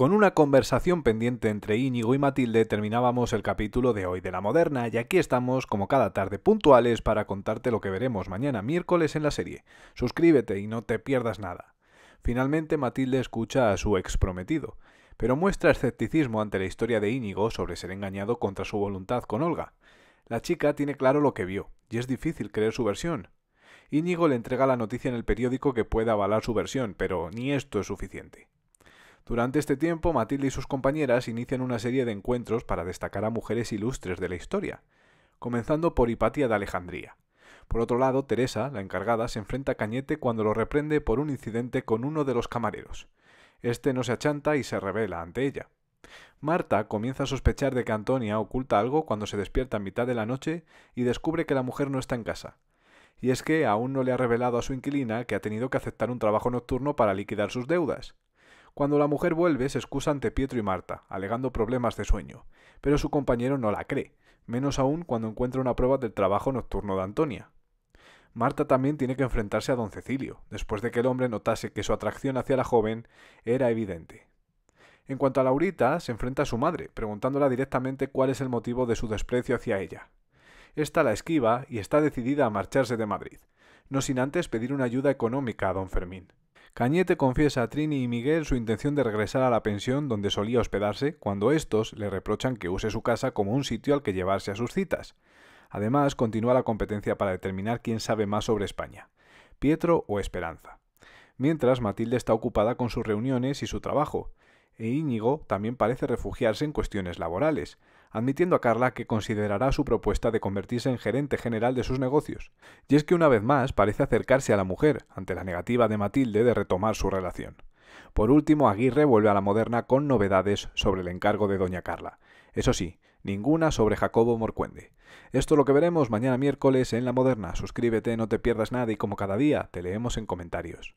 Con una conversación pendiente entre Íñigo y Matilde terminábamos el capítulo de hoy de La Moderna y aquí estamos como cada tarde puntuales para contarte lo que veremos mañana miércoles en la serie. Suscríbete y no te pierdas nada. Finalmente Matilde escucha a su ex prometido, pero muestra escepticismo ante la historia de Íñigo sobre ser engañado contra su voluntad con Olga. La chica tiene claro lo que vio, y es difícil creer su versión. Íñigo le entrega la noticia en el periódico que pueda avalar su versión, pero ni esto es suficiente. Durante este tiempo, Matilde y sus compañeras inician una serie de encuentros para destacar a mujeres ilustres de la historia, comenzando por Hipatia de Alejandría. Por otro lado, Teresa, la encargada, se enfrenta a Cañete cuando lo reprende por un incidente con uno de los camareros. Este no se achanta y se revela ante ella. Marta comienza a sospechar de que Antonia oculta algo cuando se despierta a mitad de la noche y descubre que la mujer no está en casa. Y es que aún no le ha revelado a su inquilina que ha tenido que aceptar un trabajo nocturno para liquidar sus deudas. Cuando la mujer vuelve, se excusa ante Pietro y Marta, alegando problemas de sueño, pero su compañero no la cree, menos aún cuando encuentra una prueba del trabajo nocturno de Antonia. Marta también tiene que enfrentarse a don Cecilio, después de que el hombre notase que su atracción hacia la joven era evidente. En cuanto a Laurita, se enfrenta a su madre, preguntándola directamente cuál es el motivo de su desprecio hacia ella. Esta la esquiva y está decidida a marcharse de Madrid, no sin antes pedir una ayuda económica a don Fermín. Cañete confiesa a Trini y Miguel su intención de regresar a la pensión donde solía hospedarse cuando estos le reprochan que use su casa como un sitio al que llevarse a sus citas. Además, continúa la competencia para determinar quién sabe más sobre España, Pietro o Esperanza. Mientras, Matilde está ocupada con sus reuniones y su trabajo e Íñigo también parece refugiarse en cuestiones laborales, admitiendo a Carla que considerará su propuesta de convertirse en gerente general de sus negocios. Y es que una vez más parece acercarse a la mujer, ante la negativa de Matilde de retomar su relación. Por último, Aguirre vuelve a la moderna con novedades sobre el encargo de doña Carla. Eso sí, ninguna sobre Jacobo Morcuende. Esto es lo que veremos mañana miércoles en La Moderna. Suscríbete, no te pierdas nada y como cada día, te leemos en comentarios.